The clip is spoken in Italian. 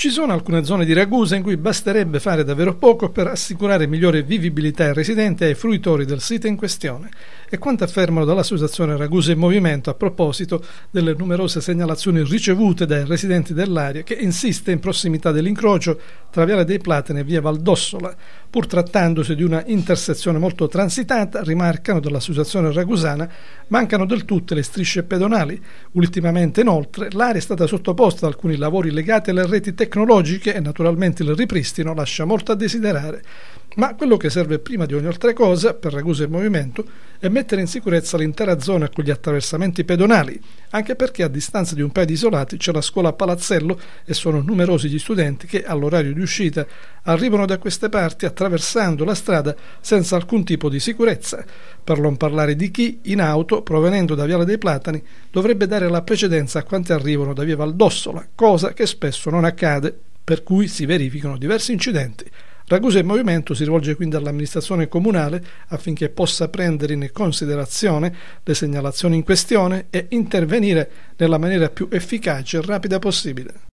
Ci sono alcune zone di Ragusa in cui basterebbe fare davvero poco per assicurare migliore vivibilità ai residenti e ai fruitori del sito in questione. E quanto affermano dall'associazione Ragusa in Movimento a proposito delle numerose segnalazioni ricevute dai residenti dell'area che insiste in prossimità dell'incrocio tra Viale dei Platani e Via Valdossola, pur trattandosi di una intersezione molto transitata, rimarcano dall'associazione ragusana, mancano del tutto le strisce pedonali. Ultimamente inoltre l'area è stata sottoposta ad alcuni lavori legati alle reti tecniche tecnologiche e naturalmente il ripristino lascia molto a desiderare, ma quello che serve prima di ogni altra cosa per Ragusa e movimento è mettere in sicurezza l'intera zona con gli attraversamenti pedonali, anche perché a distanza di un paio di isolati c'è la scuola Palazzello e sono numerosi gli studenti che all'orario di uscita arrivano da queste parti attraversando la strada senza alcun tipo di sicurezza, per non parlare di chi in auto provenendo da Viale dei Platani dovrebbe dare la precedenza a quanti arrivano da Via Valdossola, cosa che spesso non accade strade per cui si verificano diversi incidenti. Ragusa in Movimento si rivolge quindi all'amministrazione comunale affinché possa prendere in considerazione le segnalazioni in questione e intervenire nella maniera più efficace e rapida possibile.